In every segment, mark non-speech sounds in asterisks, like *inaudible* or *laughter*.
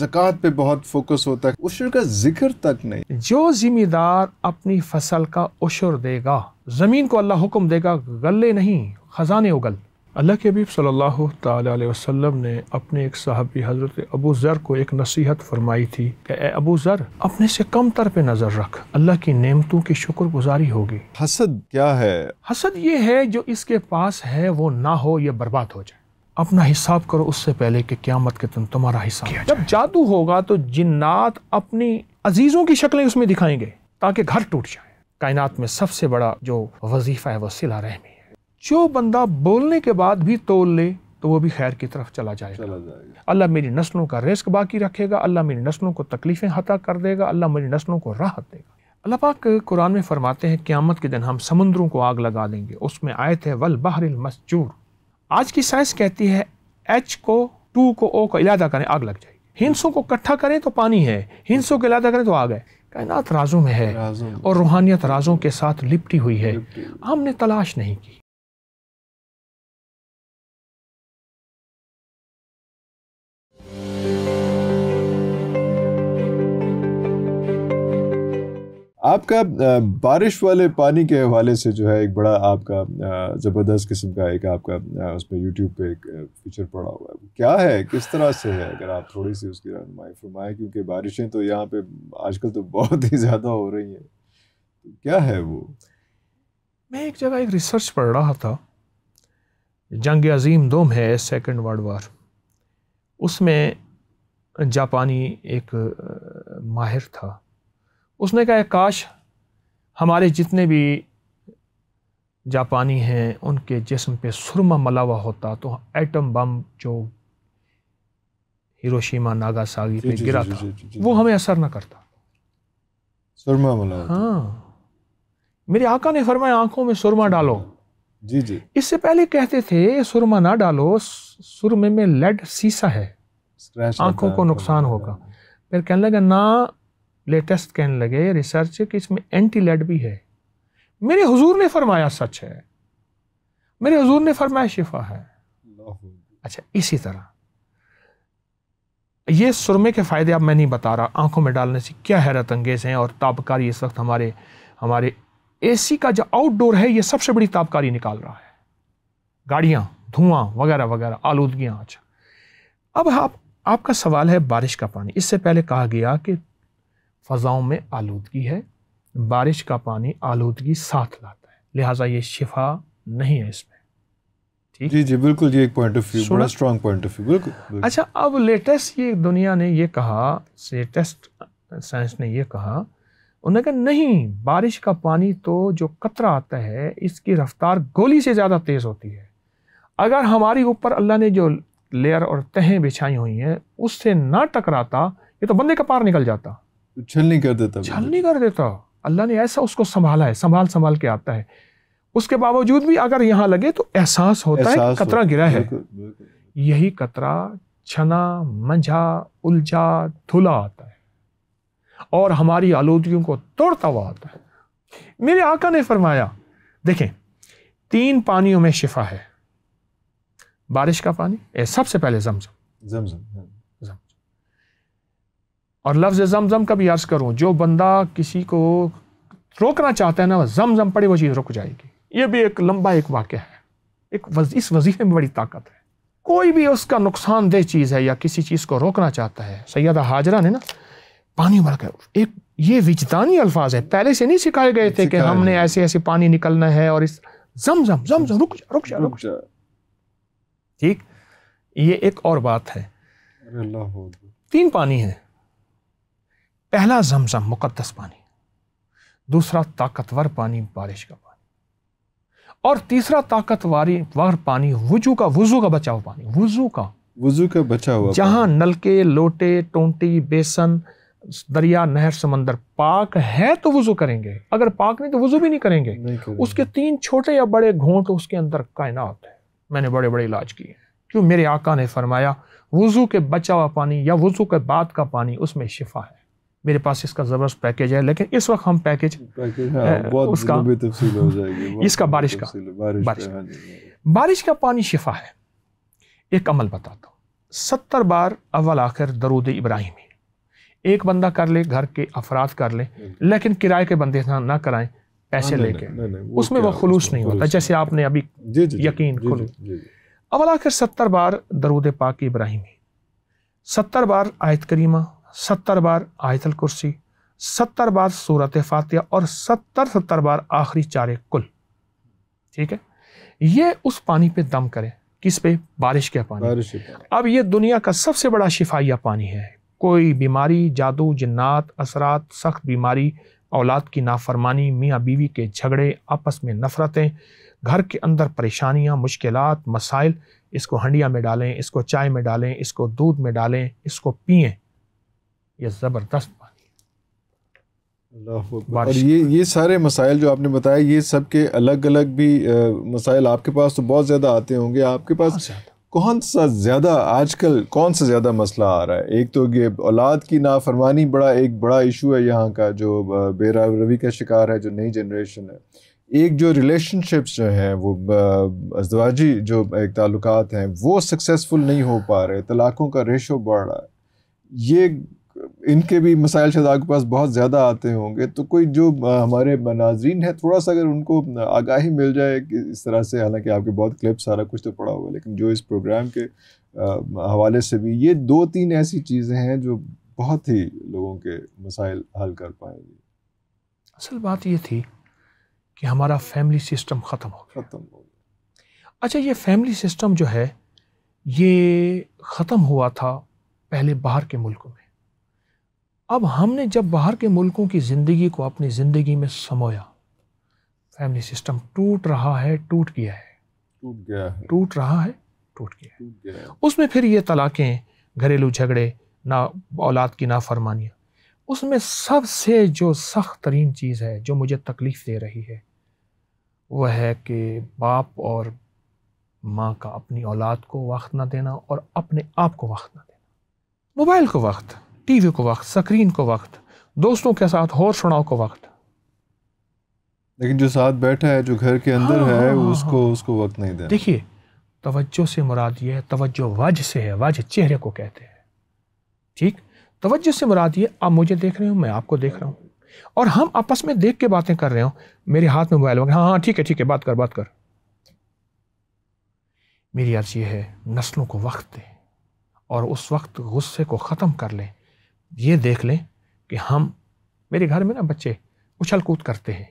जक़ात पे बहुत फोकस होता है उशर का जिक्र तक नहीं जो ज़िम्मेदार अपनी फसल का उशर देगा ज़मीन को अल्लाह हुक्म देगा गले नहीं ख़जाने उगल अल्लाह के हबीब सल्लल्लाहु अलैहि वसल्लम ने अपने एक सहाबी हज़रत अबू ज़र को एक नसीहत फरमाई थी कि ए अबू ज़र अपने से कम तर पे नज़र रख अल्लाह की नेमतों की शुक्रगुजारी होगी हसद क्या है हसद ये है जो इसके पास है वो ना हो या बर्बाद हो जाए अपना हिसाब करो उससे पहले कि क्यामत के तुम तुम्हारा हिसाब जब जादू होगा तो जिन्नात अपनी अजीज़ों की शक्लें उसमें दिखाएंगे ताकि घर टूट जाए कायनात में सबसे बड़ा जो वजीफ़ा है वह सिला रहमी है जो बंदा बोलने के बाद भी तोल ले तो वो भी खैर की तरफ चला जाएगा, जाएगा। अल्लाह मेरी नस्लों का रिस्क बाकी रखेगा अल्लाह मेरी नस्लों को तकलीफ़ें हता कर देगा अल्लाह मेरी नस्लों को राहत देगा अल्लाह पाक कुरान में फरमाते हैं क़्यामत के दिन हम समुद्रों को आग लगा देंगे उसमें आयत है वल बहर मस्जूर आज की साइंस कहती है एच को टू को ओ को इलादा करें आग लग जाएगी हिंसों को इकट्ठा करें तो पानी है हिंसों को इलादा करें तो आग है कायनात राजों में है और रूहानियत राजों के साथ लिपटी हुई है हमने तलाश नहीं की आपका बारिश वाले पानी के हवाले से जो है एक बड़ा आपका ज़बरदस्त किस्म का एक आपका उसमें यूट्यूब पे एक फीचर पड़ा हुआ है क्या है किस तरह से है अगर आप थोड़ी सी उसकी रहनमाई फरमाएँ क्योंकि बारिशें तो यहाँ पे आजकल तो बहुत ही ज़्यादा हो रही हैं तो क्या है वो मैं एक जगह एक रिसर्च पढ़ रहा था जंग अजीम दोम है सेकेंड वर्ल्ड वार उसमें जापानी एक माहिर था उसने कहा काश हमारे जितने भी जापानी हैं उनके जिसम पे सुरमा मलावा होता तो एटम बम जो हिरोशिमा नागासागी पे गिरा था वो हमें असर ना करता सुरमा मलावा हाँ मेरे आका ने फरमाया आंखों में सुरमा डालो जी जी इससे पहले कहते थे सुरमा ना डालो सुरमे में लेड सीसा है आंखों को नुकसान होगा फिर कहने लगा ना लेटेस्ट कहने लगे रिसर्च कि इसमें एंटी लेड भी है मेरे हुजूर ने फरमाया सच है मेरे हुजूर ने फरमाया शिफा है अच्छा इसी तरह ये सुरमे के फ़ायदे अब मैं नहीं बता रहा आंखों में डालने से क्या हैरत अंगेज़ हैं और ताबकारी इस वक्त हमारे हमारे एसी का जो आउटडोर है ये सबसे बड़ी ताबकारी निकाल रहा है गाड़ियां धुआं वगैरह वगैरह आलूदगियां अच्छा अब आप आपका सवाल है बारिश का पानी इससे पहले कहा गया कि फ़ज़ाओं में आलूदगी है बारिश का पानी आलूदगी साथ लाता है लिहाजा ये शिफा नहीं है इसमें ठीक जी जी बिल्कुल ये एक पॉइंट ऑफ व्यू बड़ा स्ट्रॉन्ग पॉइंट ऑफ व्यू बिल्कुल अच्छा अब लेटेस्ट ये दुनिया ने ये कहा लेटेस्ट साइंस ने ये कहा उन्होंने कहा नहीं बारिश का पानी तो जो कतरा आता है इसकी रफ्तार गोली से ज़्यादा तेज़ होती है अगर हमारी ऊपर अल्लाह ने जो लेयर और तहें बिछाई हुई हैं उससे ना टकराता ये तो बंदे का पार निकल जाता छल नहीं कर देता छल नहीं कर देता अल्लाह ने ऐसा उसको संभाला है संभाल संभाल के आता है उसके बावजूद भी अगर यहाँ लगे तो एहसास होता है कतरा गिरा है यही कतरा छना मंझा उलझा धुला आता है और हमारी आलूदगियों को तोड़ता हुआ आता है मेरे आका ने फरमाया देखें तीन पानियों में शिफा है बारिश का पानी ए, सबसे पहले जमजम जमजम हाँ। और लफ्ज़ जमज़म का भी अर्ज़ करूँ जो बंदा किसी को रोकना चाहता है ना जमज़म पड़े वो चीज़ रुक जाएगी ये भी एक लंबा एक वाक़ है एक वज, इस वजीफे में बड़ी ताकत है कोई भी उसका नुकसानदेह चीज़ है या किसी चीज़ को रोकना चाहता है सैदा हाजरा ने ना पानी भर कर एक ये विजदानी अल्फाज है पहले से नहीं सिखाए गए थे कि हमने ऐसे ऐसे पानी निकलना है और इस जम जम जम जम रुक जा रुक जा रुक जा ठीक ये एक और बात है तीन पानी है पहला जमजम मुकदस पानी दूसरा ताकतवर पानी बारिश का पानी और तीसरा ताकतवारी वर पानी वजू का वजू का बचा हुआ पानी वजू का वजू का बचा जहां नलके लोटे टोंटी बेसन दरिया नहर समंदर पाक है तो वजू करेंगे अगर पाक नहीं तो वजू भी नहीं करेंगे, नहीं करेंगे। उसके तीन छोटे या बड़े घोंट उसके अंदर कायनात है मैंने बड़े बड़े इलाज किए हैं क्यों मेरे आका ने फरमाया वजू के बचा हुआ पानी या वजू के बाद का पानी उसमें शिफा है मेरे पास इसका ज़बरदस्त पैकेज है लेकिन इस वक्त हम पैकेज, हाँ, उसका इसका बारिश का बारिश, बारिश, का, पानी शिफा है एक अमल बताता हूँ सत्तर बार अव्वल आखिर दरूद इब्राहिमी एक बंदा कर ले घर के अफराद कर ले लेकिन किराए के बंदे ना, ना कराएं पैसे हाँ, लेके उसमें वो खलूस नहीं होता जैसे आपने अभी यकीन खुल अवल आखिर सत्तर बार दरूद पाक इब्राहिमी सत्तर बार आयत करीमा सत्तर बार आयतल कुर्सी सत्तर बार सूरत फातिया और सत्तर सत्तर बार आखिरी चारे कुल ठीक है ये उस पानी पे दम करें किस पे बारिश के पानी बारिश अब ये दुनिया का सबसे बड़ा शिफाइया पानी है कोई बीमारी जादू जन्नात असरात सख्त बीमारी औलाद की नाफरमानी मियाँ बीवी के झगड़े आपस में नफ़रतें घर के अंदर परेशानियाँ मुश्किल मसाइल इसको हंडिया में डालें इसको चाय में डालें इसको दूध में डालें इसको पिएँ ये ज़बरदस्त और ये ये सारे मसाइल जो आपने बताया ये सब के अलग अलग भी मसाइल आपके पास तो बहुत ज़्यादा आते होंगे आपके पास कौन सा ज़्यादा आज कल कौन सा ज़्यादा मसला आ रहा है एक तो ये औलाद की नाफरमानी बड़ा एक बड़ा इशू है यहाँ का जो बेरा रवि का शिकार है जो नई जनरेशन है एक जो रिलेशनशिप्स जो हैं वो अजवाजी जो एक ताल्लुकात हैं वो सक्सेसफुल नहीं हो पा रहे तलाक़ों का रेशो बढ़ रहा है ये इनके भी मसाइल शायद आपके पास बहुत ज़्यादा आते होंगे तो कोई जो हमारे नाजरीन है थोड़ा सा अगर उनको आगाही मिल जाए कि इस तरह से हालांकि आपके बहुत क्लिप सारा कुछ तो पड़ा हुआ लेकिन जो इस प्रोग्राम के हवाले से भी ये दो तीन ऐसी चीज़ें हैं जो बहुत ही लोगों के मसाइल हल कर पाएंगे असल बात ये थी कि हमारा फैमिली सिस्टम ख़त्म हो गया ख़त्म हो गया अच्छा ये फैमिली सिस्टम जो है ये ख़त्म हुआ था पहले बाहर के मुल्कों में अब हमने जब बाहर के मुल्कों की ज़िंदगी को अपनी ज़िंदगी में समोया फैमिली सिस्टम टूट रहा है टूट गया है टूट गया है टूट रहा है टूट गया, है। उसमें फिर ये तलाकें घरेलू झगड़े ना औलाद की नाफरमानियाँ उसमें सबसे जो सख्त तरीन चीज़ है जो मुझे तकलीफ़ दे रही है वह है कि बाप और माँ का अपनी औलाद को वक्त ना देना और अपने आप को वक्त ना देना मोबाइल को वक्त टीवी को वक्त स्क्रीन को वक्त दोस्तों के साथ होर सुनाव को वक्त लेकिन जो साथ बैठा है जो घर के अंदर हाँ, है हाँ, हाँ उसको हाँ, उसको वक्त नहीं दे देखिए तवज्जो से मुराद ये है तवज्जो वज से है वज चेहरे को कहते हैं ठीक तवज्जो से मुराद ये आप मुझे देख रहे हो मैं आपको देख रहा हूँ और हम आपस में देख के बातें कर रहे हो मेरे हाथ में मोबाइल वगैरह हाँ हाँ ठीक है ठीक है बात कर बात कर मेरी अर्ज ये है नस्लों को वक्त दें और उस वक्त गुस्से को ख़त्म कर लें ये देख लें कि हम मेरे घर में ना बच्चे उछल कूद करते हैं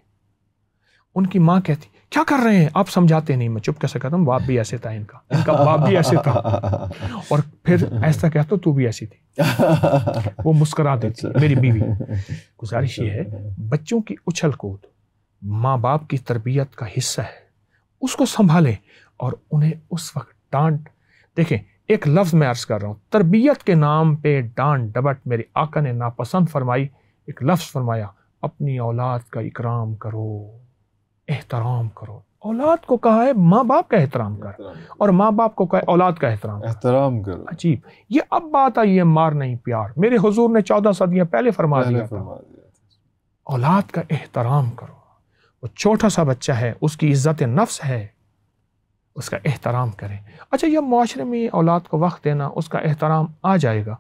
उनकी माँ कहती क्या कर रहे हैं आप समझाते नहीं मैं चुप कैसे कहता हूँ बाप भी ऐसे था इनका इनका बाप भी ऐसे था *laughs* और फिर ऐसा कहता तो तू भी ऐसी थी *laughs* वो मुस्करा देती अच्छा। मेरी बीवी *laughs* गुजारिश ये है बच्चों की उछल कूद माँ बाप की तरबियत का हिस्सा है उसको संभालें और उन्हें उस वक्त डांट देखें एक लफ्ज़ मैं अर्ज़ कर रहा हूँ तरबियत के नाम पे डांट डबट मेरे आका ने नापसंद फरमाई एक लफ्ज़ फरमाया अपनी औलाद का इकराम करो एहतराम करो औलाद को कहा है माँ बाप का एहतराम कर और माँ बाप को कहा औलाद का एहतराम एहतराम कर अजीब ये अब बात आई है मार नहीं प्यार मेरे हुजूर ने चौदह सदियाँ पहले फरमा दिया औलाद का एहतराम करो वो छोटा सा बच्चा है उसकी इज्जत नफ्स है उसका एहतराम करें अच्छा यह माशरे में औलाद को वक्त देना उसका एहतराम आ जाएगा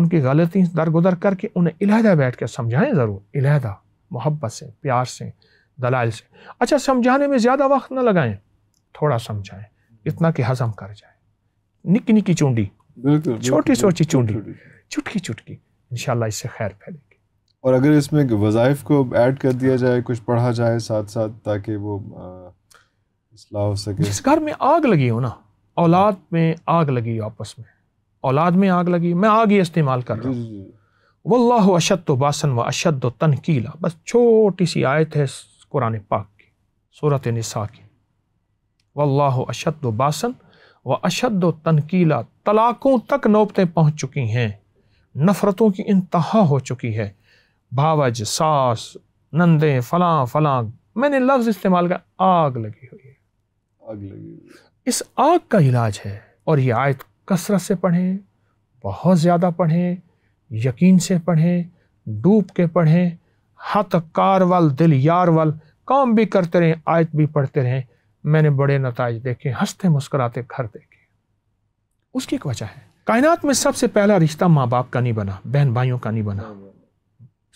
उनकी गलती दरगुदर करके उन्हें इलाहदा बैठ कर समझाएं ज़रूर इलाहदा मोहब्बत से प्यार से दलाल से अच्छा समझाने में ज़्यादा वक्त ना लगाएं थोड़ा समझाएं इतना कि हजम कर जाए निकी निकी चूंडी छोटी छोटी चूंडी चुटकी चुटकी इन इससे खैर फैलेगी और अगर इसमें वज़ाइफ को ऐड कर दिया जाए कुछ पढ़ा जाए साथ साथ ताकि वो हो सके जिस घर में आग लगी हो ना औलाद में आग लगी हो आपस में औलाद में आग लगी मैं आग ही इस्तेमाल कर रहा हूँ वल्लाह अशद बासन व अशद तनकीला बस छोटी सी आयत है कुरान पाक की सूरत नसा की वल्लाह अशद बासन व अशद तनकीला तलाक़ों तक नौबतें पहुँच चुकी हैं नफ़रतों की इंतहा हो चुकी है भावज सास नंदे फलां फलां मैंने लफ्ज़ इस्तेमाल कर आग लगी हो आग लगी इस आग का इलाज है और ये आयत कसरत से पढ़ें बहुत ज़्यादा पढ़ें यकीन से पढ़ें डूब के पढ़ें हत कार वाल दिल यार वाल काम भी करते रहें आयत भी पढ़ते रहें मैंने बड़े नतज देखे हंसते मुस्कराते घर देखे उसकी एक वजह है कायनात में सबसे पहला रिश्ता माँ बाप का नहीं बना बहन भाइयों का नहीं बना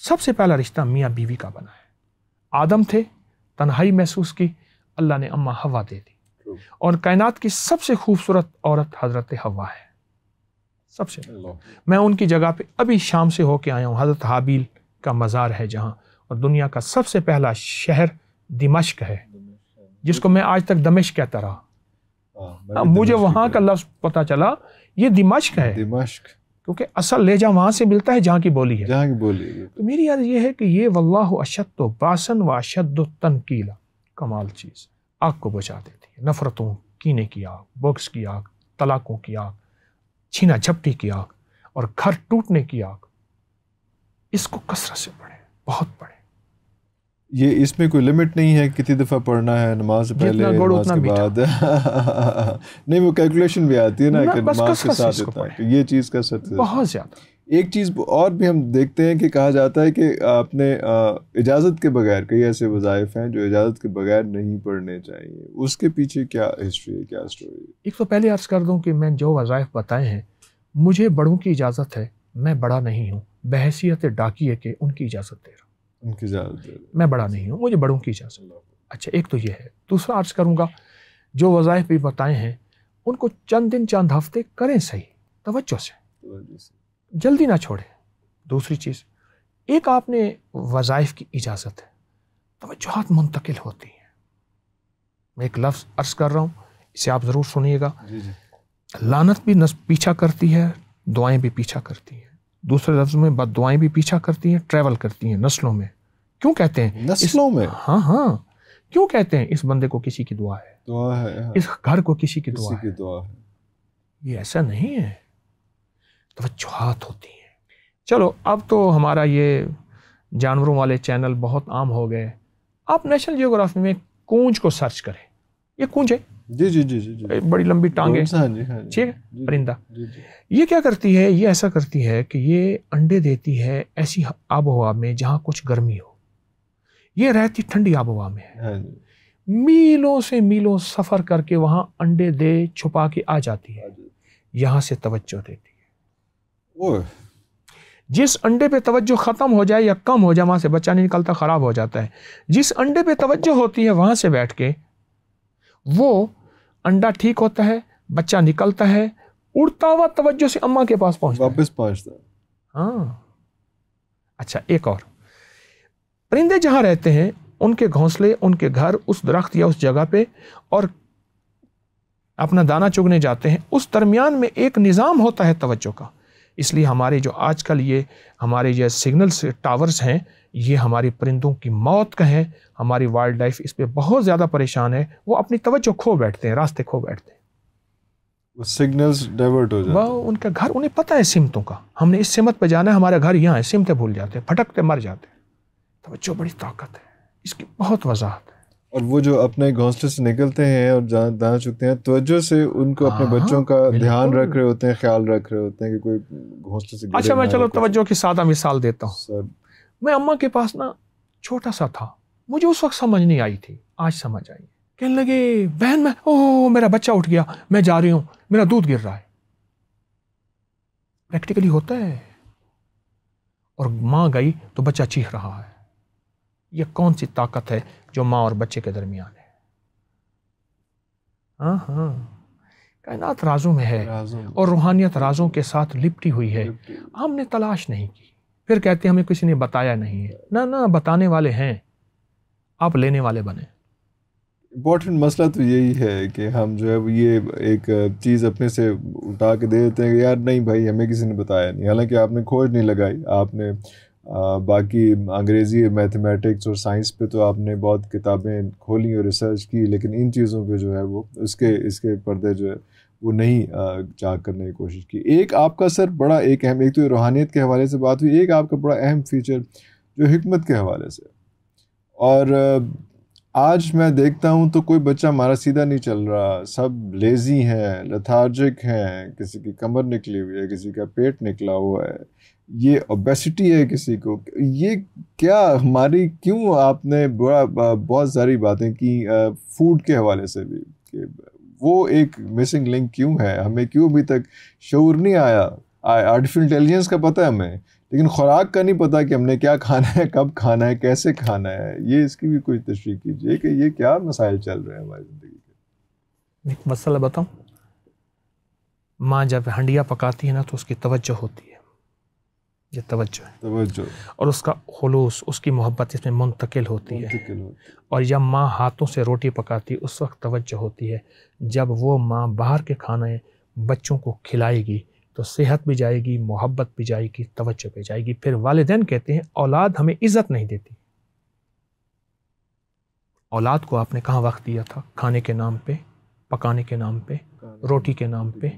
सबसे पहला रिश्ता मियाँ बीवी का बना है आदम थे तन्हाई महसूस की अल्लाह ने अम्मा हवा दे दी और कायनात की सबसे खूबसूरत औरत हज़रत हवा है सबसे मैं उनकी जगह पे अभी शाम से होके आया हूँ हज़रत हाबील का मज़ार है जहाँ और दुनिया का सबसे पहला शहर दिमश्क है जिसको मैं आज तक दमिश कहता रहा आ, मुझे वहाँ का लफ्ज़ पता चला ये दिमश्क है दिमश्क क्योंकि असल लेजा वहाँ से मिलता है जहाँ की बोली है जहाँ की बोली है तो मेरी याद ये है कि ये वल्लाह अशद बासन व अशद तनकीला कमाल चीज़ आग को बचा दे नफ़रतों कीने की आग बॉक्स की आग तलाकों की आग छीना झपटी की आग और घर टूटने की आग इसको कसरत से पढ़े बहुत पढ़े ये इसमें कोई लिमिट नहीं है कितनी दफ़ा पढ़ना है नमाज से पहले नमाज के बाद *laughs* नहीं वो कैलकुलेशन भी आती है ना, ना कि नमाज के साथ तो ये चीज़ का सत्य बहुत ज़्यादा एक चीज़ और भी हम देखते हैं कि कहा जाता है कि आपने इजाज़त के बगैर कई ऐसे वजायफ हैं जो इजाज़त के बगैर नहीं पढ़ने चाहिए उसके पीछे क्या हिस्ट्री है क्या स्टोरी है एक तो पहले अर्ज़ कर दूँ कि मैं जो वजायफ बताए हैं मुझे बड़ों की इजाज़त है मैं बड़ा नहीं हूँ बहसीत है कि उनकी इजाज़त दे रहा हूँ उनकी इजाज़त मैं बड़ा नहीं हूँ मुझे बड़ों की इजाज़त अच्छा एक तो ये है दूसरा अर्ज़ करूँगा जो वज़ायफ भी बताए हैं उनको चंद दिन चंद हफ्ते करें सही तवज्जो से जल्दी ना छोड़े दूसरी चीज़ एक आपने वज़ाइफ की इजाज़त है तोजहत मुंतकिल होती है मैं एक लफ्ज़ अर्ज़ कर रहा हूँ इसे आप ज़रूर सुनिएगा लानत भी नस पीछा करती है दुआएं भी पीछा करती हैं दूसरे लफ्ज़ में बद दुआएं भी पीछा करती हैं ट्रैवल करती हैं नस्लों में क्यों कहते हैं नस्लों में हाँ हाँ क्यों कहते हैं इस बंदे को किसी की दुआ है दुआ है हाँ। इस घर को किसी की दुआ, है। की दुआ है ये ऐसा नहीं है तो वह होती हैं चलो अब तो हमारा ये जानवरों वाले चैनल बहुत आम हो गए आप नेशनल जियोग्राफी में कूंज को सर्च करें ये कूंज है जी जी जी जी, जी। बड़ी लंबी टांगे हाँ हाँ ठीक है परिंदा ये क्या करती है ये ऐसा करती है कि ये अंडे देती है ऐसी आबोहवा हवा में जहाँ कुछ गर्मी हो ये रहती ठंडी आबोहवा हवा में है हाँ मीलों से मीलों सफ़र करके वहाँ अंडे दे छुपा के आ जाती है यहाँ से तवज्जो देती है जिस अंडे पे तवज्जो ख़त्म हो जाए या कम हो जाए वहाँ से बच्चा नहीं निकलता ख़राब हो जाता है जिस अंडे पे तवज्जो होती है वहाँ से बैठ के वो अंडा ठीक होता है बच्चा निकलता है उड़ता हुआ तवज्जो से अम्मा के पास पहुँचता वापस पहुँचता है हाँ अच्छा एक और परिंदे जहाँ रहते हैं उनके घोंसले उनके घर उस दरख्त या उस जगह पे और अपना दाना चुगने जाते हैं उस दरमियान में एक निज़ाम होता है तवज्जो का इसलिए हमारे जो आजकल ये हमारे जो सिग्नल्स टावर्स हैं ये हमारी परिंदों की मौत का है हमारी वाइल्ड लाइफ इस पर बहुत ज़्यादा परेशान है वो अपनी तवज्जो खो बैठते हैं रास्ते खो बैठते हैं सिग्नल्स डाइवर्ट हो जाते हैं उनका घर उन्हें पता है सिमतों का हमने इस सिमत पर जाना है हमारा घर यहाँ है सिमतें भूल जाते हैं फटकते मर जाते हैं तवज्जो बड़ी ताकत है इसकी बहुत वजाहत है और वो जो अपने घोंसले से निकलते हैं और जहाँ दाना चुकते हैं तवज्जो से उनको अपने हाँ, बच्चों का ध्यान रख रहे होते हैं ख्याल रख रहे होते हैं कि कोई घोंसले से अच्छा मैं चलो तवज्जो के साथ मिसाल देता हूँ मैं अम्मा के पास ना छोटा सा था मुझे उस वक्त समझ नहीं आई थी आज समझ आई कहने लगे बहन मैं ओह मेरा बच्चा उठ गया मैं जा रही हूँ मेरा दूध गिर रहा है प्रैक्टिकली होता है और माँ गई तो बच्चा चीख रहा है ये कौन सी ताकत है जो माँ और बच्चे के दरमियान है हाँ हाँ कायनात राजों में है राजों। और रूहानियत राजों के साथ लिपटी हुई है लिप्टी। हमने तलाश नहीं की फिर कहते हमें किसी ने बताया नहीं है ना ना बताने वाले हैं आप लेने वाले बने इम्पॉर्टेंट मसला तो यही है कि हम जो है ये एक चीज़ अपने से उठा के दे देते हैं यार नहीं भाई हमें किसी ने बताया नहीं हालांकि आपने खोज नहीं लगाई आपने बाकी अंग्रेज़ी मैथमेटिक्स और साइंस पे तो आपने बहुत किताबें खोली और रिसर्च की लेकिन इन चीज़ों पे जो है वो उसके इसके पर्दे जो है वो नहीं जा करने की कोशिश की एक आपका सर बड़ा एक अहम एक तो रूहानियत के हवाले से बात हुई एक आपका बड़ा अहम फीचर जो हमत के हवाले से और आज मैं देखता हूँ तो कोई बच्चा हमारा सीधा नहीं चल रहा सब लेज़ी हैं लथार्जिक हैं किसी की कमर निकली हुई है किसी का पेट निकला हुआ है ये ओबेसिटी है किसी को ये क्या हमारी क्यों आपने बड़ा बहुत सारी बातें की फूड के हवाले से भी कि वो एक मिसिंग लिंक क्यों है हमें क्यों अभी तक शूर नहीं आया आर्टिफिशियल इंटेलिजेंस का पता है हमें लेकिन खुराक का नहीं पता कि हमने क्या खाना है कब खाना है कैसे खाना है ये इसकी भी कोई तशरी कीजिए कि ये क्या मसाइल चल रहे हैं हमारी ज़िंदगी के एक मसला बताऊँ माँ जब हंडिया पकाती है ना तो उसकी तवज्जो होती है ये तवज्जो है तवज्जो और उसका खलूस उसकी मोहब्बत इसमें मुंतकिल होती है और जब माँ हाथों से रोटी पकाती उस वक्त तवज्जो होती है जब वो माँ बाहर के खाने बच्चों को खिलाएगी तो सेहत भी जाएगी मोहब्बत भी जाएगी तवज्जो भी जाएगी फिर वालदेन कहते हैं औलाद हमें इज़्ज़त नहीं देती औलाद को आपने कहाँ वक्त दिया था खाने के नाम पे पकाने के नाम पे रोटी के नाम पे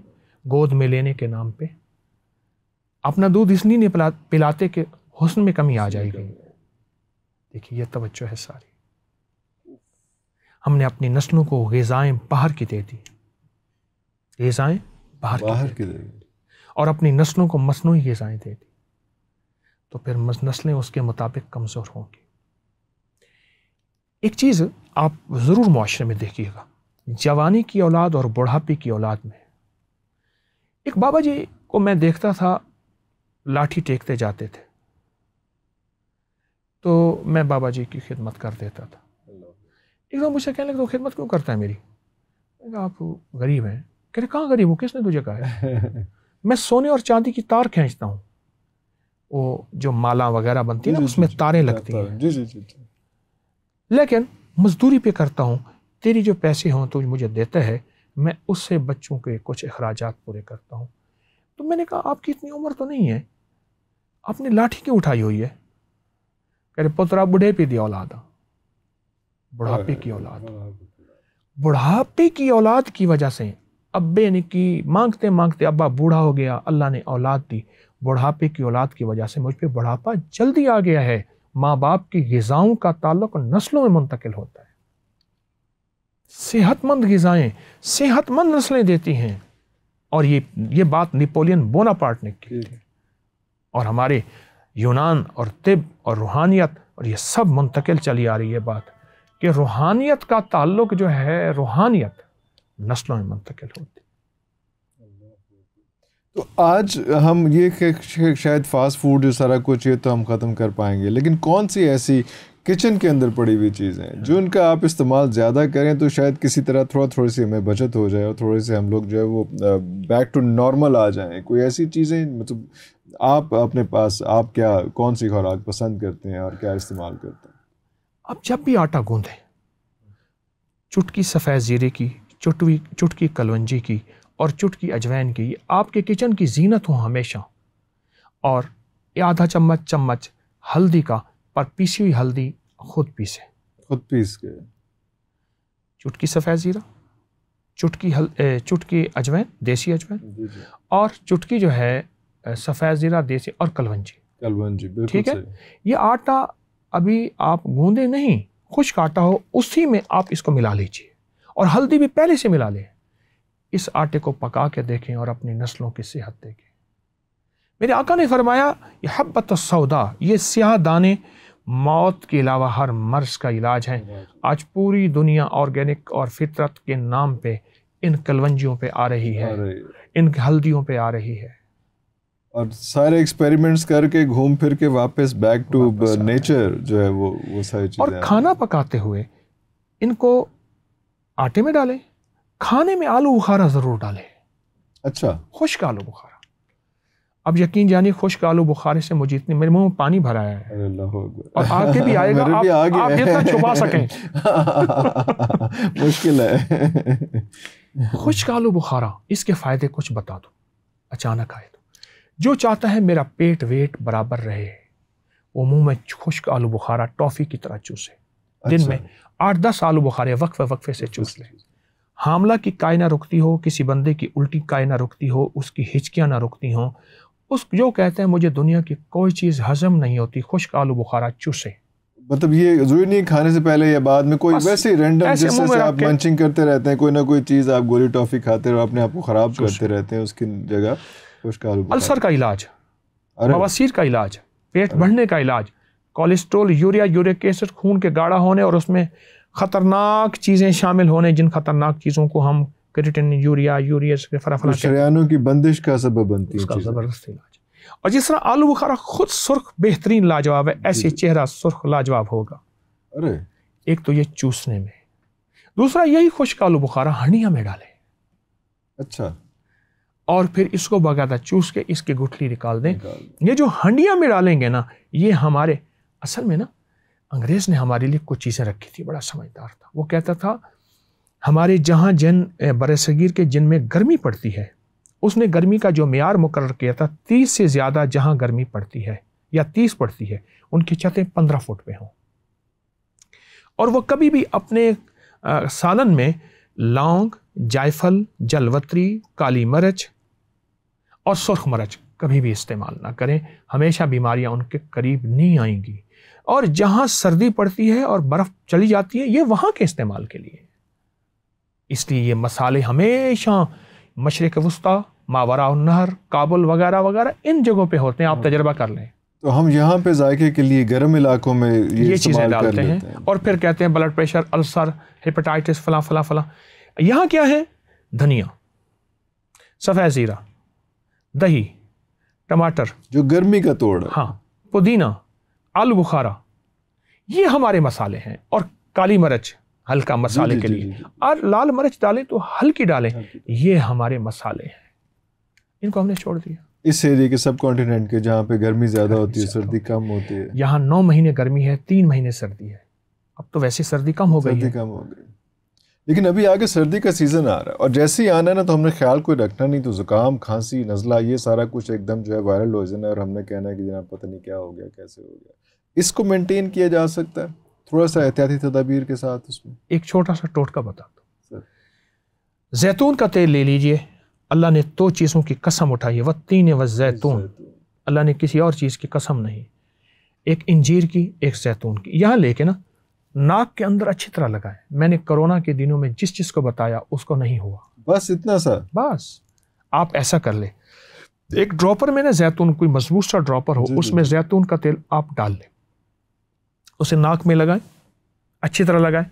गोद में लेने के नाम पे अपना दूध इसलिए नहीं पिलाते कि हुस्न में कमी आ जाएगी देखिए यह तवज्जो है सारी हमने अपनी नस्लों को गजाएं बाहर की दे दी गज़ाएँ बाहर बाहर की दे दी और अपनी नस्लों को मसनू गजाएं दे दी तो फिर नस्लें उसके मुताबिक कमज़ोर होंगी एक चीज़ आप ज़रूर माशरे में देखिएगा जवानी की औलाद और बुढ़ापे की औलाद में एक बाबा जी को मैं देखता था लाठी टेकते जाते थे तो मैं बाबा जी की खिदमत कर देता था एकदम मुझसे कहने लगे तो खिदमत क्यों करता है मेरी आप गरीब हैं कह रहे कहाँ गरीब हो किसने तुझे कहा है *laughs* मैं सोने और चांदी की तार खींचता हूँ वो जो माला वगैरह बनती है उसमें तारें लगती हैं जी जी जी लेकिन मजदूरी पे करता हूँ तेरी जो पैसे हों तो मुझे देता है मैं उससे बच्चों के कुछ अखराज पूरे करता हूँ तो मैंने कहा आपकी इतनी उम्र तो नहीं है अपनी लाठी क्यों उठाई हुई है कह रहे पुत्र बुढ़ेपे की औलाद बुढ़ापे की औलाद बुढ़ापे की औलाद की वजह से अब्बे ने की मांगते मांगते अब्बा बूढ़ा हो गया अल्लाह ने औलाद दी बुढ़ापे की औलाद की वजह से मुझ पर बुढ़ापा जल्दी आ गया है माँ बाप की गज़ाओं का ताल्लुक नस्लों में मुंतकिल होता है सेहतमंद गज़ाएँ सेहतमंद नस्लें देती हैं और ये ये बात नेपोलियन बोनापार्ट ने की थी और हमारे यूनान और तिब और रूहानियत और ये सब मुंतकिल चली आ रही है बात कि रूहानियत का ताल्लुक जो है रूहानियत नस्लों में मुंतकिल होती तो आज हम ये शायद फास्ट फूड जो सारा कुछ ये तो हम ख़त्म कर पाएंगे लेकिन कौन सी ऐसी किचन के अंदर पड़ी हुई चीज़ें जो उनका आप इस्तेमाल ज़्यादा करें तो शायद किसी तरह थोड़ा थोड़ी सी हमें बचत हो जाए और थोड़े से हम लोग जो है वो बैक टू नॉर्मल आ जाएं कोई ऐसी चीज़ें मतलब आप अपने पास आप क्या कौन सी खुराक पसंद करते हैं और क्या इस्तेमाल करते हैं आप जब भी आटा गूंधें चुटकी सफ़ेद ज़ीरे की चुटवी चुटकी कलवंजी की और चुटकी अजवैन की आपके किचन की जीनत हो हमेशा और आधा चम्मच चम्मच हल्दी का पर पीसी हुई हल्दी खुद पीसे खुद पीस के चुटकी सफ़ेद ज़ीरा चुटकी हल चुटकी अजवैन देसी अजवैन और चुटकी जो है सफ़ेद ज़ीरा देसी और कलवंजी कलवंजी ठीक है ये आटा अभी आप गूंदे नहीं खुश्क आटा हो उसी में आप इसको मिला लीजिए और हल्दी भी पहले से मिला लें इस आटे को पका के देखें और अपनी नस्लों की सेहत देखें मेरे आका ने फरमाया ये हब्बत सौदा ये स्याह दाने मौत के अलावा हर मर्ज का इलाज है आज पूरी दुनिया ऑर्गेनिक और फितरत के नाम पे इन कलवंजियों पे आ रही है इन हल्दियों पे आ रही है और सारे एक्सपेरिमेंट्स करके घूम फिर के वापस बैक टू नेचर जो है वो वो सारी चीज़ें और खाना पकाते हुए इनको आटे में डालें खाने में आलू बुखारा ज़रूर डालें अच्छा खुश्क आलू बुखारा अब यकीन जानिए खुश्क आलू बुखारे से मुझे इतने मेरे मुंह में पानी भरा है और आगे भी आएगा आप, भी आगे आप जितना छुपा सकें *laughs* मुश्किल है खुश्क आलू बुखारा इसके फ़ायदे कुछ बता दो अचानक आए जो चाहता है मेरा पेट वेट बराबर रहे वो मुंह में खुश्क आलू बुखारा टॉफ़ी की तरह चूसे अच्छा। दिन में आठ दस आलू बुखारे वक्फे वक्फे से चूस ले हामला की काय ना रुकती हो किसी बंदे की उल्टी काय ना रुकती हो उसकी हिचकियाँ ना रुकती हों उस जो कहते हैं मुझे दुनिया की कोई चीज़ हजम नहीं होती खुश्क आलू बुखारा चूसे मतलब ये जरूरी नहीं खाने से पहले या बाद में कोई वैसे ही रैंडम जैसे से आप मंचिंग करते रहते हैं कोई ना कोई चीज़ आप गोली टॉफ़ी खाते रहो अपने आप को ख़राब करते रहते हैं उसकी जगह अल्सर का इलाज बवासीर का इलाज पेट बढ़ने का इलाज कोलेस्ट्रोल यूरिया यूरिक एसिड खून के गाढ़ा होने और उसमें ख़तरनाक चीज़ें शामिल होने जिन ख़तरनाक चीज़ों को हम क्रिटिन यूरिया यूरिया की बंदिश का सब बनती है ज़बरदस्त इलाज और जिस तरह आलू बुखारा खुद सुर्ख बेहतरीन लाजवाब है ऐसे चेहरा सुर्ख लाजवाब होगा अरे एक तो ये चूसने में दूसरा यही खुश्क आलू बुखारा हंडिया में डाले अच्छा और फिर इसको बाकायदा चूस के इसकी गुठली निकाल दें ये जो हंडिया में डालेंगे ना ये हमारे असल में ना अंग्रेज़ ने हमारे लिए कुछ चीज़ें रखी थी बड़ा समझदार था वो कहता था हमारे जहाँ जिन बरसगीर के जिन में गर्मी पड़ती है उसने गर्मी का जो मैार मुकर किया था तीस से ज़्यादा जहाँ गर्मी पड़ती है या तीस पड़ती है उनकी छतें पंद्रह फुट पे हों और वो कभी भी अपने सालन में लौंग जायफल जलवत्री काली मरच और सुरख मरच कभी भी इस्तेमाल ना करें हमेशा बीमारियां उनके करीब नहीं आएंगी और जहां सर्दी पड़ती है और बर्फ़ चली जाती है ये वहां के इस्तेमाल के लिए इसलिए ये मसाले हमेशा मशरक़ वस्ती मावरा नहर काबुल वगैरह वगैरह इन जगहों पे होते हैं आप तजर्बा कर लें तो हम यहाँ पे जायके के लिए गर्म इलाकों में ये, ये चीज़ें डालते हैं।, हैं और फिर कहते हैं ब्लड प्रेशर अल्सर हेपेटाइटिस फला फला फला यहाँ क्या है धनिया सफ़ेद ज़ीरा दही टमाटर जो गर्मी का तोड़ हाँ पुदीना आलू बुखारा ये हमारे मसाले हैं और काली मिर्च हल्का मसाले जी, के जी, लिए और लाल मिर्च डालें तो हल्की डालें ये हमारे मसाले हैं इनको हमने छोड़ दिया इस एरिया के सब कॉन्टिनेंट के जहाँ पे गर्मी ज़्यादा होती है सर्दी कम होती है यहाँ नौ महीने गर्मी है तीन महीने सर्दी है अब तो वैसे सर्दी कम हो गई सर्दी कम हो गई लेकिन अभी आगे सर्दी का सीज़न आ रहा है और जैसे ही आना है ना तो हमने ख्याल कोई रखना नहीं तो ज़ुकाम खांसी नज़ला ये सारा कुछ एकदम जो है वायरल हो जाना है और हमने कहना है कि जनाब पता नहीं क्या हो गया कैसे हो गया इसको मेंटेन किया जा सकता है थोड़ा सा एहतियाती तदाबीर के साथ उसमें एक छोटा सा टोटका बता दो जैतून का तेल ले लीजिए अल्लाह ने दो चीज़ों की कसम उठाई है व तीन व जैतून अल्लाह ने किसी और चीज़ की कसम नहीं एक इंजीर की एक जैतून की यहाँ लेके ना नाक के अंदर अच्छी तरह लगाए मैंने कोरोना के दिनों में जिस चीज़ को बताया उसको नहीं हुआ बस इतना सा बस आप ऐसा कर ले एक ड्रॉपर में ना जैतून कोई मजबूत सा ड्रॉपर हो उसमें जैतून का तेल आप डाल लें उसे नाक में लगाएं अच्छी तरह लगाएं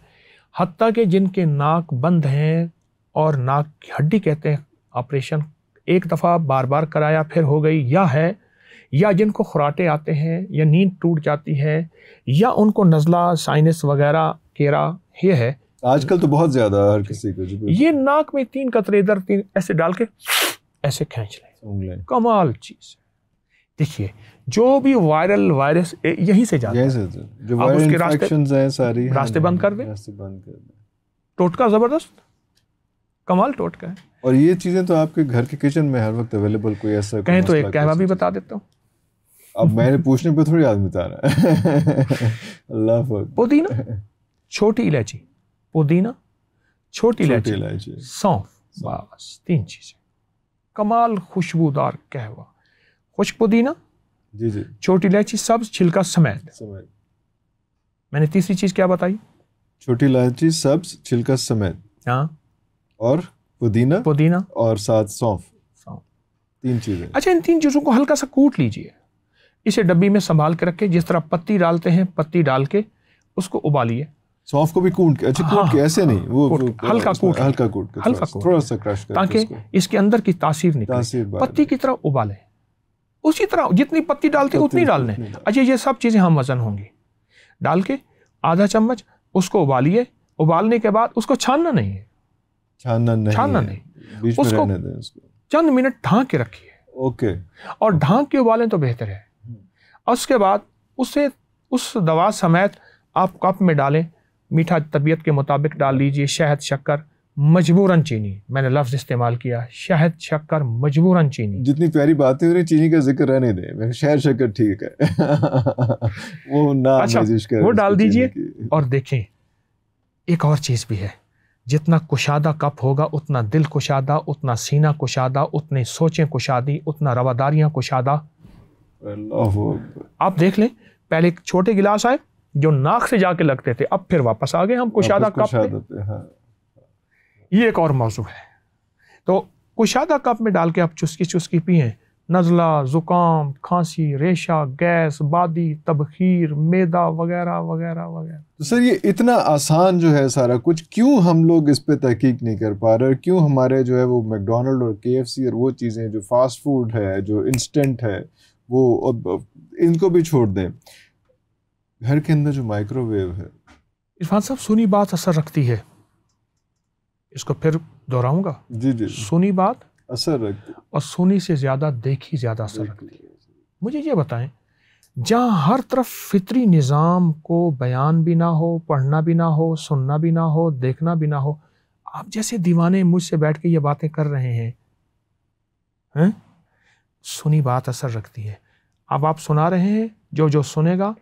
हती के जिनके नाक बंद हैं और नाक की हड्डी कहते हैं ऑपरेशन एक दफ़ा बार बार कराया फिर हो गई या है या जिनको खुराटे आते हैं या नींद टूट जाती है या उनको नज़ला साइनस वगैरह केरा ये है आजकल तो बहुत ज़्यादा हर किसी को ये नाक में तीन कतरे इधर तीन ऐसे डाल के ऐसे खींच लें कमाल चीज़ देखिए जो भी वायरल वायरस यहीं से जाता यहीं से जो वायरल रास्ते, है सारी रास्ते बंद कर दें रास्ते बंद कर दें टोटका ज़बरदस्त कमाल टोट का है और ये चीज़ें तो आपके घर के किचन में हर वक्त अवेलेबल कोई ऐसा कहें तो एक कहवा भी बता देता हूँ अब मैंने पूछने पे थोड़ी आदमी बता रहा है *laughs* अल्लाह पुदीना छोटी इलायची पुदीना छोटी इलायची सौंफ बस तीन चीज़ें कमाल खुशबूदार कहवा खुश पुदीना जी जी छोटी इलायची सब्ज छिलका समेत मैंने तीसरी चीज़ क्या बताई छोटी इलायची सब्ज छिलका समेत हाँ और पुदीना पुदीना और साथ सौंफ तीन चीज़ें अच्छा इन तीन चीज़ों को हल्का सा कूट लीजिए इसे डब्बी में संभाल के रखे जिस तरह पत्ती डालते हैं पत्ती डाल के उसको उबालिए सौंफ को भी कूट के अच्छा कूट के हाँ, ऐसे नहीं वो हल्का कूट हल्का कूट हल्का थोड़ा सा क्रश ताकि इसके अंदर की तासीर निकले पत्ती की तरह उबाले उसी तरह जितनी पत्ती डालते हैं उतनी डालने अच्छा ये सब चीज़ें हम वजन होंगी डाल के आधा चम्मच उसको उबालिए उबालने के बाद उसको छानना नहीं है छानना नहीं छानना नहीं बीच उसको में रहने दें उसको चंद मिनट ढांक के रखिए ओके और ढांक के उबालें तो बेहतर है उसके बाद उसे उस दवा समेत आप कप में डालें मीठा तबीयत के मुताबिक डाल लीजिए शहद शक्कर मजबूरन चीनी मैंने लफ्ज़ इस्तेमाल किया शहद शक्कर मजबूरन चीनी जितनी प्यारी बातें हो रही चीनी का जिक्र रहने दें शहद शक्कर ठीक है *laughs* वो ना अच्छा, वो डाल दीजिए और देखें एक और चीज़ भी है जितना कुशादा कप होगा उतना दिल कुशादा उतना सीना कुशादा उतनी सोचें कुशादी उतना रवादारियाँ कुशादा आप देख लें पहले छोटे गिलास आए जो नाक से जाके लगते थे अब फिर वापस आ गए हम कुशादा कप हाँ। ये एक और मौजू है तो कुशादा कप में डाल के आप चुस्की चुस्की पिए नज़ला ज़ुकाम खांसी रेशा गैस बादी तबखीर मैदा वगैरह वगैरह वगैरह तो सर ये इतना आसान जो है सारा कुछ क्यों हम लोग इस पर तहकीक नहीं कर पा रहे क्यों हमारे जो है वो मैकडोनल्ड और के और वो चीज़ें जो फास्ट फूड है जो इंस्टेंट है वो अब इनको भी छोड़ दें घर के अंदर जो माइक्रोवेव है इरफान साहब सुनी बात असर रखती है इसको फिर दोहराऊंगा जी जी सुनी बात असर रखती और सुनी से ज़्यादा देखी ज़्यादा असर रखती है मुझे ये बताएं जहाँ हर तरफ फितरी निज़ाम को बयान भी ना हो पढ़ना भी ना हो सुनना भी ना हो देखना भी ना हो आप जैसे दीवाने मुझसे बैठ के ये बातें कर रहे हैं हैं सुनी बात असर रखती है अब आप सुना रहे हैं जो जो सुनेगा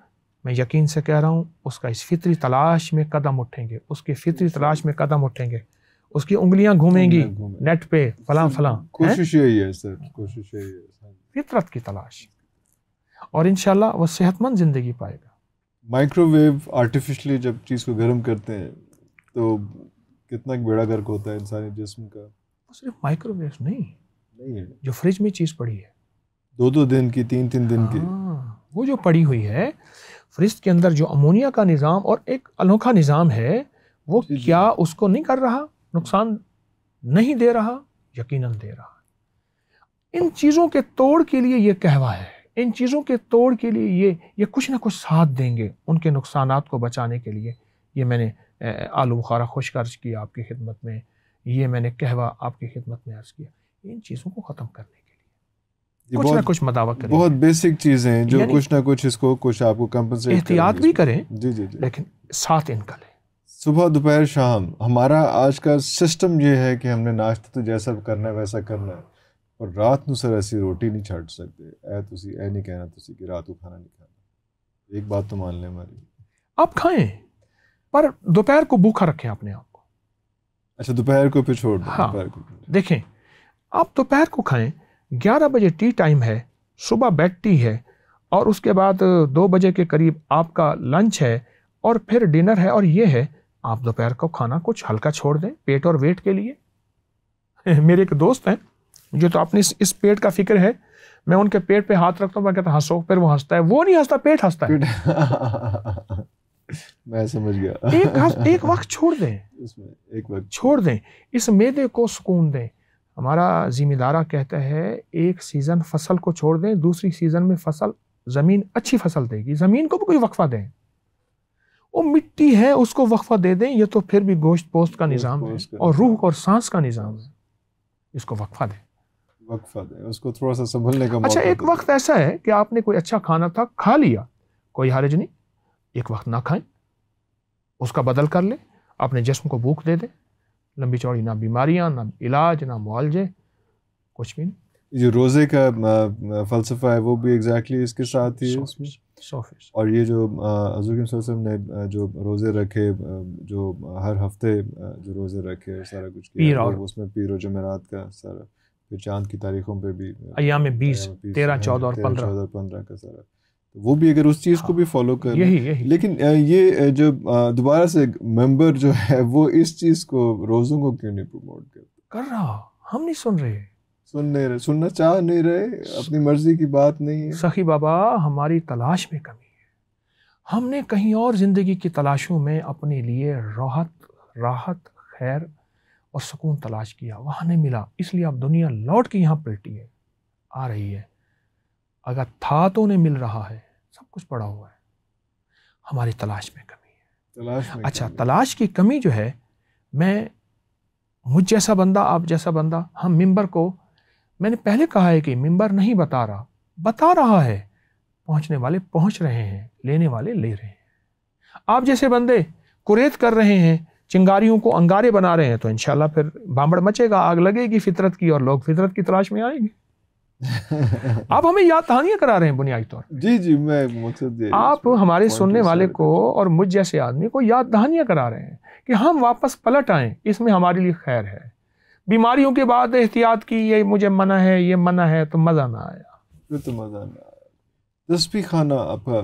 मैं यकीन से कह रहा हूँ उसका इस फितरी तलाश में कदम उठेंगे उसकी फितरी तलाश में कदम उठेंगे उसकी उंगलियां घूमेंगी नेट पे फला फला कोशिश यही है सर कोशिश यही है फितरत की तलाश और इनशाला वह सेहतमंद ज़िंदगी पाएगा माइक्रोवेव आर्टिफिशली जब चीज़ को गर्म करते हैं तो कितना बेड़ा गर्क होता है इंसानी जिस्म का वो सिर्फ माइक्रोवेव नहीं नहीं है जो फ्रिज में चीज़ पड़ी है दो दो दिन की तीन तीन दिन की हाँ, वो जो पड़ी हुई है फ्रिज के अंदर जो अमोनिया का निज़ाम और एक अनोखा निज़ाम है वो क्या उसको नहीं कर रहा नुकसान नहीं दे रहा यकीनन दे रहा इन चीज़ों के तोड़ के लिए ये कहवा है इन चीज़ों के तोड़ के लिए ये ये कुछ ना कुछ साथ देंगे उनके नुकसान को बचाने के लिए ये मैंने आलू बुखारा खुश अर्ज किया आपकी खिदमत में ये मैंने कहवा आपकी खिदमत में अर्ज किया इन चीज़ों को ख़त्म करने के लिए कुछ ना कुछ मदावा करें बहुत बेसिक चीज़ें जो कुछ ना कुछ इसको कुछ आपको एहतियात भी करें जी जी लेकिन साथ इनका लें सुबह दोपहर शाम हमारा आज का सिस्टम ये है कि हमने नाश्ता तो जैसा करना है वैसा करना है और रात में सर ऐसी रोटी नहीं छाट सकते ऐ ਤੁਸੀਂ ऐ नहीं कहना ਤੁਸੀਂ कि रात को खाना नहीं खाना एक बात तो मान लें हमारी आप खाएं पर दोपहर को भूखा रखें अपने आप को अच्छा दोपहर को फिर छोड़ दो हाँ, दोपहर को देखें आप दोपहर को खाएं ग्यारह बजे टी टाइम है सुबह बेड टी है और उसके बाद दो बजे के करीब आपका लंच है और फिर डिनर है और ये है आप दोपहर का खाना कुछ हल्का छोड़ दें पेट और वेट के लिए *laughs* मेरे एक दोस्त हैं जो तो इस, इस पेट का फिक्र है मैं उनके पेट पे हाथ रखता हूँ मैं कहता हंसो हाँ, फिर वो हंसता है वो नहीं हंसता पेट हंसता है *laughs* मैं समझ गया एक हस, एक वक्त छोड़ दें इसमें एक वक्त छोड़ दें इस मेदे को सुकून दें हमारा जिम्मेदारा कहता है एक सीज़न फसल को छोड़ दें दूसरी सीज़न में फसल ज़मीन अच्छी फसल देगी ज़मीन को भी कोई वक्फा दें वो मिट्टी है उसको वक्फा दे दें ये तो फिर भी गोश्त पोस्त का निज़ाम है और रूह और सांस का निज़ाम है इसको वक्फा दें वक्फा दें उसको थोड़ा सा संभलने का अच्छा एक वक्त ऐसा है कि आपने कोई अच्छा खाना था खा लिया कोई हरज नहीं एक वक्त ना खाएं उसका बदल कर लें अपने जिसम को भूख दे दें लंबी चौड़ी ना बीमारियाँ ना इलाज ना मुआलजे कुछ भी नहीं जो रोज़े का फलसफा है वो भी एग्जैक्टली exactly इसके साथ ही है और ये जो ने जो रोज़े रखे जो हर हफ्ते जो रोज़े रखे सारा कुछ किया पीर तो और उसमें पीर और जमेरात का सारा फिर चांद की तारीखों पे भी अयाम बीस तेरह हाँ, चौदह और पंद्रह चौदह पंद्रह का सारा तो वो भी अगर उस चीज़ हाँ, को भी फॉलो कर यही, यही। लेकिन ये जो दोबारा से मेंबर जो है वो इस चीज़ को रोज़ों को क्यों नहीं प्रमोट कर रहा हम नहीं सुन रहे सुन नहीं रहे सुनना चाह नहीं रहे अपनी मर्जी की बात नहीं है सखी बाबा हमारी तलाश में कमी है हमने कहीं और ज़िंदगी की तलाशों में अपने लिए राहत राहत खैर और सुकून तलाश किया वहाँ नहीं मिला इसलिए अब दुनिया लौट के यहाँ पलटी है आ रही है अगर था तो उन्हें मिल रहा है सब कुछ पड़ा हुआ है हमारी तलाश में कमी है तलाश में अच्छा तलाश की कमी जो है मैं मुझ जैसा बंदा आप जैसा बंदा हम मेंबर को मैंने पहले कहा है कि मिंबर नहीं बता रहा बता रहा है पहुंचने वाले पहुंच रहे हैं लेने वाले ले रहे हैं आप जैसे बंदे कुरेद कर रहे हैं चिंगारियों को अंगारे बना रहे हैं तो इनशाला फिर भांबड़ मचेगा आग लगेगी फितरत की और लोग फितरत की तलाश में आएंगे *laughs* आप हमें याद कहानियां करा रहे हैं बुनियादी तौर जी जी मैं मकसद आप हमारे सुनने वाले को और मुझ जैसे आदमी को याद दहानियां करा रहे हैं कि हम वापस पलट आए इसमें हमारे लिए खैर है बीमारियों के बाद एहतियात की ये मुझे मना है ये मना है तो मज़ा ना आया तो मज़ा ना आया भी खाना आपका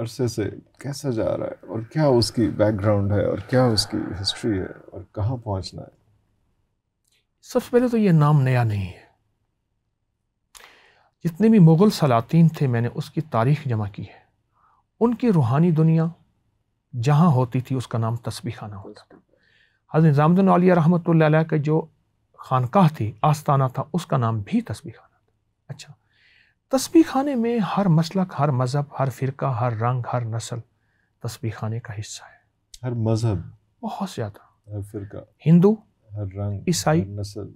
अरसे से कैसा जा रहा है और क्या उसकी बैकग्राउंड है और क्या उसकी हिस्ट्री है और कहाँ पहुँचना है सबसे पहले तो ये नाम नया नहीं है जितने भी मुग़ल सलातीन थे मैंने उसकी तारीख जमा की है उनकी रूहानी दुनिया जहाँ होती थी उसका नाम तस्बी खाना होता था हज़रत निज़ामदिन आलिया रहमत के जो खानकाह थी आस्ताना था उसका नाम भी तस्बी खाना था अच्छा तस्बी खाने में हर मसलक हर मज़हब हर फ़िरका हर रंग हर नस्ल तस्बी खाने का हिस्सा है हर मज़हब बहुत ज़्यादा हर फ़िरका हिंदू हर रंग ईसाई नस्ल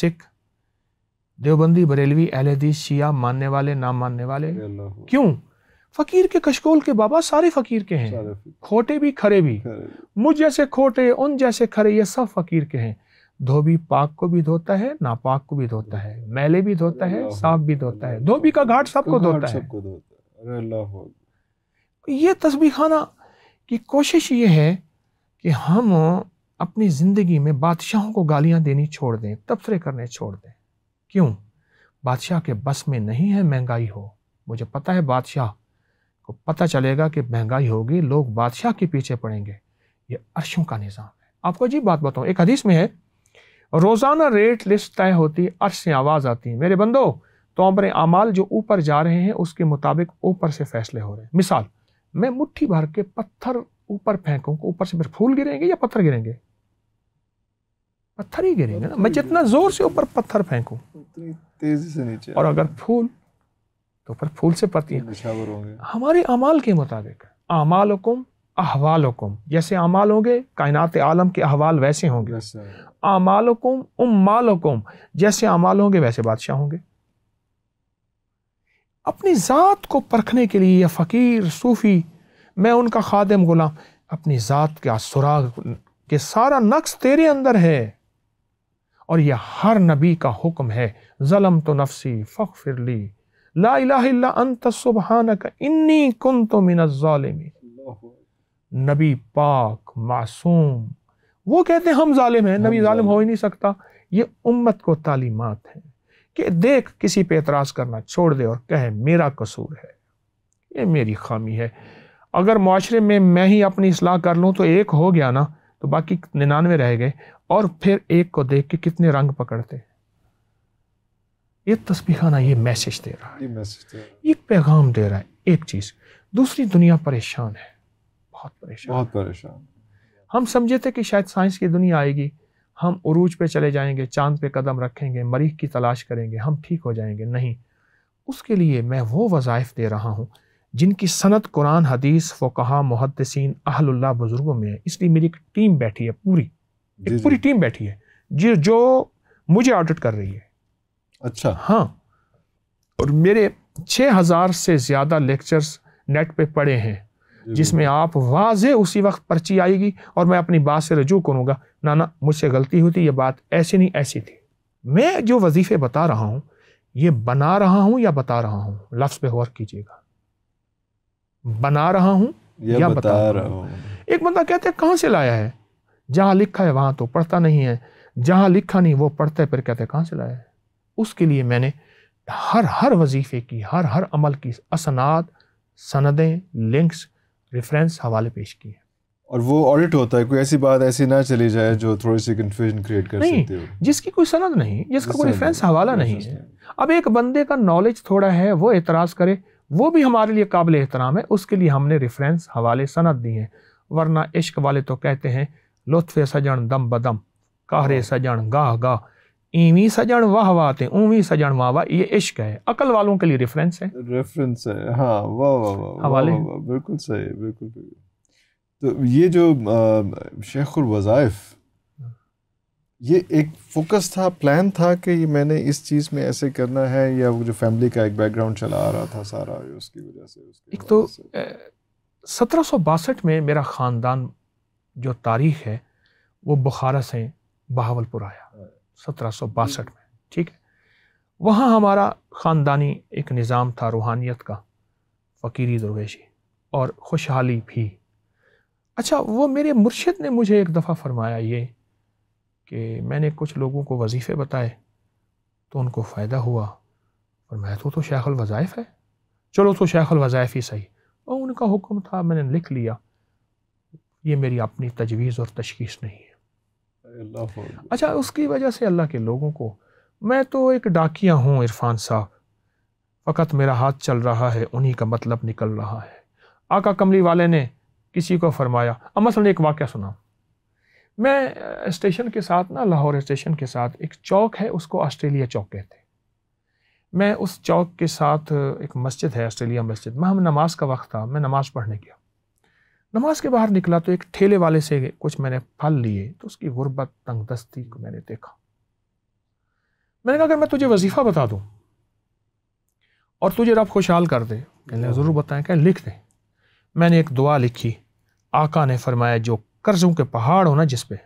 सिख देवबंदी बरेलवी अहलदी शिया मानने वाले ना मानने वाले क्यों फकीर के कशकोल के बाबा सारे फकीर के हैं खोटे भी खरे भी मुझ जैसे खोटे उन जैसे खरे ये सब फकीर के हैं धोबी पाक को भी धोता है नापाक को भी धोता है मैले भी धोता है साफ भी धोता है धोबी का घाट सबको धोता है ये तस्बी खाना की कोशिश ये है कि हम अपनी ज़िंदगी में बादशाहों को गालियां देनी छोड़ दें तबसरे करने छोड़ दें क्यों बादशाह के बस में नहीं है महंगाई हो मुझे पता है बादशाह को पता चलेगा कि महंगाई होगी लोग बादशाह के पीछे पड़ेंगे ये अरशों का निज़ाम है आपको जी बात बताऊँ एक हदीस में है रोज़ाना रेट लिस्ट तय होती है अर्श से आवाज़ आती है मेरे बंदो तो अपने अमाल जो ऊपर जा रहे हैं उसके मुताबिक ऊपर से फैसले हो रहे हैं मिसाल मैं मुट्ठी भर के पत्थर ऊपर फेंकूँ ऊपर से फिर फूल गिरेंगे या पत्थर गिरेंगे पत्थर ही गिरेंगे ना मैं जितना जोर से ऊपर पत्थर फेंकूं तेजी से नीचे और अगर फूल तो पर फूल से पत्तियां हमारे अमाल के मुताबिक अमाल हुकुम अहवाल हुकुम जैसे अमाल होंगे कायनात आलम के अहवाल वैसे होंगे अमाल हुकुम उम्माल हुकुम जैसे अमाल होंगे वैसे बादशाह होंगे अपनी ज़ात को परखने के लिए यह फ़कीर सूफ़ी मैं उनका खादम गुलाम अपनी ज़ात के सुराग के सारा नक्श तेरे अंदर है और यह हर नबी का हुक्म है ज़लम तो नफसी फ़िरली ला इला अंत सुबहानक इन्नी कुन तो मिनजालमी नबी पाक मासूम वो कहते हैं हम ालिम हैं नबी ालिम हो ही नहीं सकता ये उम्मत को तालीमत है कि देख किसी पे एतराज़ करना छोड़ दे और कहे मेरा कसूर है ये मेरी खामी है अगर माशरे में मैं ही अपनी असलाह कर लूँ तो एक हो गया ना तो बाकी निन्यानवे रह गए और फिर एक को देख के कितने रंग पकड़ते हैं ये खाना ये मैसेज दे रहा है ये मैसेज दे रहा है एक पैगाम दे रहा है एक चीज़ दूसरी दुनिया परेशान है बहुत परेशान बहुत परेशान हम समझे थे कि शायद साइंस की दुनिया आएगी हम उरूज पे चले जाएंगे चांद पे कदम रखेंगे मरीख की तलाश करेंगे हम ठीक हो जाएंगे नहीं उसके लिए मैं वो वज़ाइफ दे रहा हूँ जिनकी सनत कुरान हदीस फ़ोकहा मुहदसिन अहल्ला बुज़ुर्गों में है इसलिए मेरी एक टीम बैठी है पूरी एक पूरी टीम बैठी है जो मुझे ऑडिट कर रही है अच्छा हाँ और मेरे हजार से ज़्यादा लेक्चर्स नेट पे पड़े हैं जिसमें आप वाज उसी वक्त पर्ची आएगी और मैं अपनी बात से रजू करूँगा नाना मुझसे गलती हुई थी ये बात ऐसी नहीं ऐसी थी मैं जो वजीफ़े बता रहा हूँ ये बना रहा हूँ या बता रहा हूँ लफ्ज़ पे गौर कीजिएगा बना रहा हूँ या, या बता, बता रहा हूँ एक बंदा कहते हैं कहाँ से लाया है जहाँ लिखा है वहाँ तो पढ़ता नहीं है जहाँ लिखा नहीं वो पढ़ता है फिर कहते हैं कहाँ से लाया है उसके लिए मैंने हर हर वजीफ़े की हर हर अमल की असनात सनदें लिंक्स रेफरेंस हवाले पेश किए हैं और वो ऑडिट होता है कोई ऐसी बात ऐसी ना चली जाए जो थोड़ी सी कन्फ्यूजन क्रिएट कर सकते हो जिसकी कोई सनद नहीं जिसका कोई रेफरेंस हवाला नहीं है अब एक बंदे का नॉलेज थोड़ा है वो एतराज़ करे वो भी हमारे लिए काबिल एहतराम है उसके लिए हमने रेफरेंस हवाले सनद दी है वरना इश्क वाले तो कहते हैं लुत्फ़ सजन दम बदम कहरे हाँ। सजन गाह गाह ईवी सजन वाह वाहते ऊवी सजन वाह वाह ये इश्क है अकल वालों के लिए रेफरेंस है रेफरेंस है हाँ वाह वाह वाह हवाले बिल्कुल सही बिल्कुल तो ये जो शेख वज़ाइफ ये एक फोकस था प्लान था कि मैंने इस चीज़ में ऐसे करना है या वो जो फैमिली का एक बैकग्राउंड चला आ रहा था सारा उसकी वजह से एक तो सत्रह सौ बासठ में मेरा ख़ानदान जो तारीख है वो बुखारा से बहावलपुर आया हाँ। सत्रह में ठीक है वहाँ हमारा ख़ानदानी एक निज़ाम था रूहानियत का फ़कीरी दुर्वेशी और खुशहाली भी अच्छा वो मेरे मुर्शिद ने मुझे एक दफ़ा फरमाया ये कि मैंने कुछ लोगों को वजीफ़े बताए तो उनको फ़ायदा हुआ और मैं तो तो शेखल है चलो तो शेख वज़ाइफ़ ही सही और उनका हुक्म था मैंने लिख लिया ये मेरी अपनी तजवीज़ और तशखीस नहीं है अच्छा उसकी वजह से अल्लाह के लोगों को मैं तो एक डाकिया हूँ इरफान साहब फ़कत मेरा हाथ चल रहा है उन्हीं का मतलब निकल रहा है आका कमली वाले ने किसी को फरमाया अब मसलन एक वाक्य सुना मैं स्टेशन के साथ ना लाहौर स्टेशन के साथ एक चौक है उसको ऑस्ट्रेलिया चौक कहते हैं मैं उस चौक के साथ एक मस्जिद है ऑस्ट्रेलिया मस्जिद में हम नमाज का वक्त था मैं नमाज़ पढ़ने गया नमाज के बाहर निकला तो एक ठेले वाले से कुछ मैंने फल लिए तो उसकी गुर्बत तंग दस्ती को मैंने देखा मैंने कहा अगर मैं तुझे वजीफ़ा बता दू और तुझे रब खुशहाल कर दे कहने ज़रूर बताएं क्या लिख दे मैंने एक दुआ लिखी आका ने फरमाया जो कर्ज़ों के पहाड़ हो ना जिसपे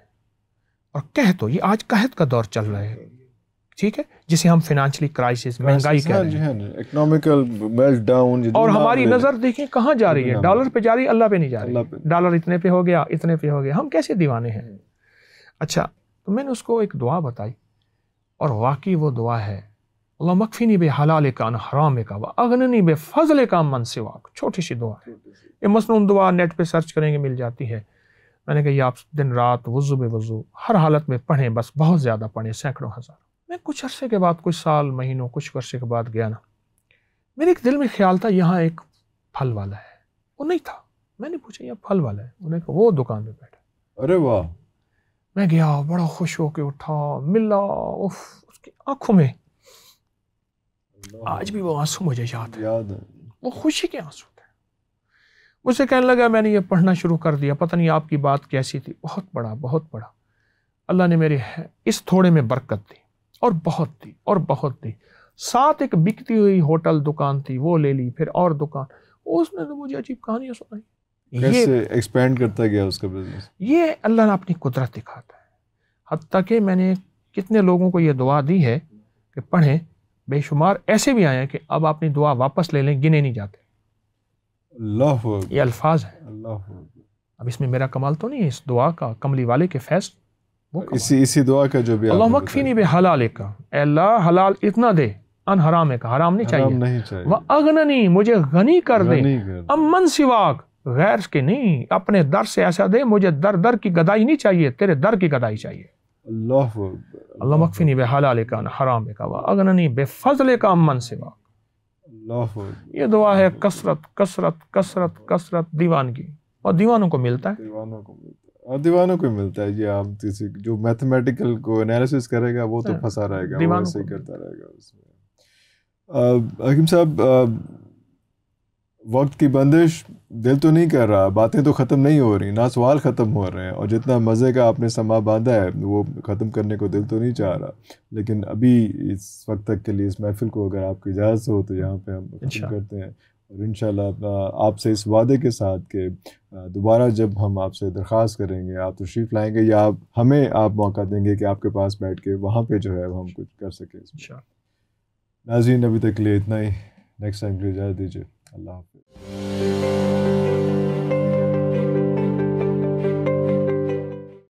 और कह तो ये आज कहत का दौर चल रहा है ठीक है जिसे हम फाइनेंशियली क्राइसिस महंगाई कह हाँ रहे हैं इकोनॉमिकल हाँ मेल्टडाउन और हमारी नज़र देखें कहाँ जा रही है डॉलर पे जा रही है अल्लाह पे नहीं जा रही डॉलर इतने पे हो गया इतने पे हो गया हम कैसे दीवाने हैं अच्छा तो मैंने उसको एक दुआ बताई और वाकई वो दुआ है अल्लाह मकफिनी बे हलाल का हराम का व अगननी बे फजल का मन से वाक छोटी सी दुआ है ये मसनू दुआ नेट पर सर्च करेंगे मिल जाती है मैंने कहा आप दिन रात वज़ू बे वज़ू हर हालत में पढ़ें बस बहुत ज़्यादा पढ़ें सैकड़ों हज़ार मैं कुछ अरसे के बाद कुछ साल महीनों कुछ अरसे के बाद गया ना मेरे एक दिल में ख्याल था यहाँ एक फल वाला है वो नहीं था मैंने पूछा यहाँ फल वाला है उन्हें कहा वो दुकान में बैठा अरे वाह मैं गया बड़ा खुश होके उठा मिला उफ, उसकी आंखों में आज भी वो आंसू मुझे याद है याद है वो खुशी के आंसू थे मुझसे कहने लगा मैंने ये पढ़ना शुरू कर दिया पता नहीं आपकी बात कैसी थी बहुत बड़ा बहुत बड़ा अल्लाह ने मेरे इस थोड़े में बरकत दी और बहुत थी और बहुत थी साथ एक बिकती हुई होटल दुकान थी वो ले ली फिर और दुकान उसने तो मुझे अजीब कहानियाँ सुनाई एक्सपेंड करता गया उसका बिजनेस ये अल्लाह ने अपनी कुदरत दिखाता है हती कि मैंने कितने लोगों को ये दुआ दी है कि पढ़ें बेशुमार ऐसे भी आए हैं कि अब अपनी दुआ वापस ले लें गिने नहीं जाते ये अल्फाज हैं अब इसमें मेरा कमाल तो नहीं है इस दुआ का कमली वाले के फैस इसी इसी दुआ का जो भी अल्लाह मकफीनी बे हलाल का अल्लाह हलाल इतना दे अन हराम का हराम नहीं चाहिए, नहीं चाहिए। वह अगननी मुझे गनी कर दे अमन सिवाक गैर के नहीं अपने दर से ऐसा दे मुझे दर दर की गदाई नहीं चाहिए तेरे दर की गदाई चाहिए अल्लाह मकफिनी बे का हराम का अगननी बेफजल का अमन सिवाक ये दुआ है कसरत कसरत कसरत कसरत की और दीवानों को मिलता है दीवानों को मिलता है और दीवानों को मिलता है ये आप किसी जो मैथमेटिकल को एनालिसिस करेगा वो तो फंसा रहेगा वो ही करता रहेगा उसमें हकीम साहब वक्त की बंदिश दिल तो नहीं कर रहा बातें तो ख़त्म नहीं हो रही ना सवाल ख़त्म हो रहे हैं और जितना मज़े का आपने समा बांधा है वो ख़त्म करने को दिल तो नहीं चाह रहा लेकिन अभी इस वक्त तक के लिए इस महफिल को अगर आपकी इजाज़त हो तो यहाँ पे हम अच्छा। करते हैं और इन आपसे इस वादे के साथ कि दोबारा जब हम आपसे दरख्वास्त करेंगे आप तशरीफ़ लाएंगे या आप हमें आप मौका देंगे कि आपके पास बैठ के वहाँ पे जो है हम कुछ कर सकें नाजीन अभी तक के लिए इतना ही नेक्स्ट टाइम के लिए इजाज़त दीजिए अल्लाह हाफि